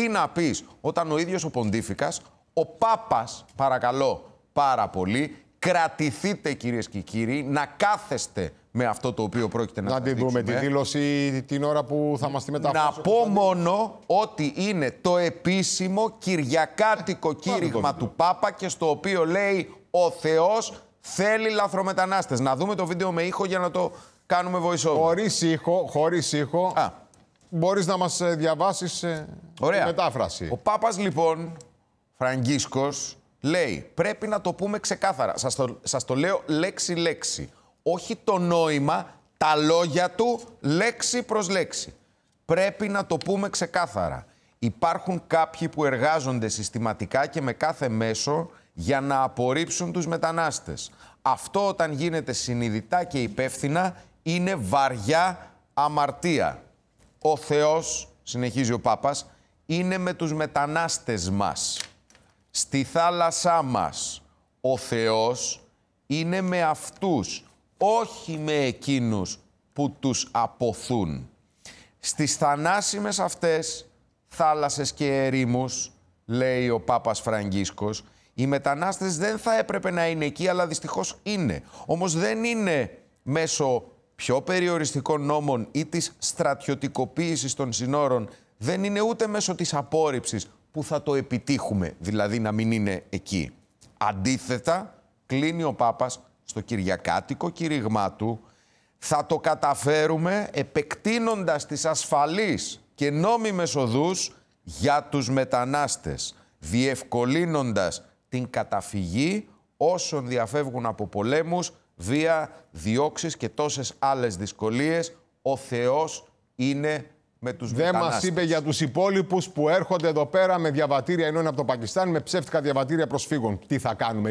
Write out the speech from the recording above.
τι να πεις όταν ο ίδιος ο Ποντίφικας, ο Πάπας, παρακαλώ πάρα πολύ, κρατηθείτε κυρίες και κύριοι, να κάθεστε με αυτό το οποίο πρόκειται να Να την δούμε τη δήλωση την ώρα που θα μας τη μεταφράσει. Να πω μόνο ότι είναι το επίσημο κυριακάτικο κήρυγμα του Πάπα και στο οποίο λέει ο Θεός θέλει λαθρομετανάστες. Να δούμε το βίντεο με ήχο για να το κάνουμε voice over. Χωρίς ήχο, χωρίς ήχο. Α μπορείς να μας ε, διαβάσεις τη ε, μετάφραση. Ο Πάπας λοιπόν, Φραγκίσκος, λέει: Πρέπει να το πούμε ξεκάθαρα. Σας το, σας το λέω λέξη-λέξη. Όχι το νόημα, τα λόγια του, λέξη προς λέξη. Πρέπει να το πούμε ξεκάθαρα. Υπάρχουν κάποιοι που εργάζονται συστηματικά και με κάθε μέσο για να απορρίψουν τους μετανάστες. Αυτό όταν γίνεται συνειδητά και υπεύθυνα είναι βαριά αμαρτία. Ο Θεός, συνεχίζει ο Πάπας, είναι με τους μετανάστες μας. Στη θάλασσά μας ο Θεός είναι με αυτούς, όχι με εκείνους που τους αποθούν. Στις θανάσιμες αυτές θάλασσες και ερήμους, λέει ο Πάπας Φραγκίσκος, οι μετανάστες δεν θα έπρεπε να είναι εκεί, αλλά δυστυχώς είναι. Όμως δεν είναι μέσω πιο περιοριστικών νόμων ή της στρατιωτικοποίησης των συνόρων δεν είναι ούτε μέσω της απόρριψης που θα το επιτύχουμε, δηλαδή να μην είναι εκεί. Αντίθετα, κλείνει ο Πάπας στο Κυριακάτικο κηρύγμα του «Θα το καταφέρουμε επεκτείνοντας τις ασφαλείς και νόμιμες οδούς για τους μετανάστες, διευκολύνοντας την καταφυγή όσων διαφεύγουν από πολέμους βία, διώξεις και τόσες άλλες δυσκολίες. Ο Θεός είναι με τους Δεν μας είπε για τους υπόλοιπους που έρχονται εδώ πέρα με διαβατήρια ενώ είναι από το Πακιστάν, με ψεύτικα διαβατήρια προσφύγων. Τι θα κάνουμε.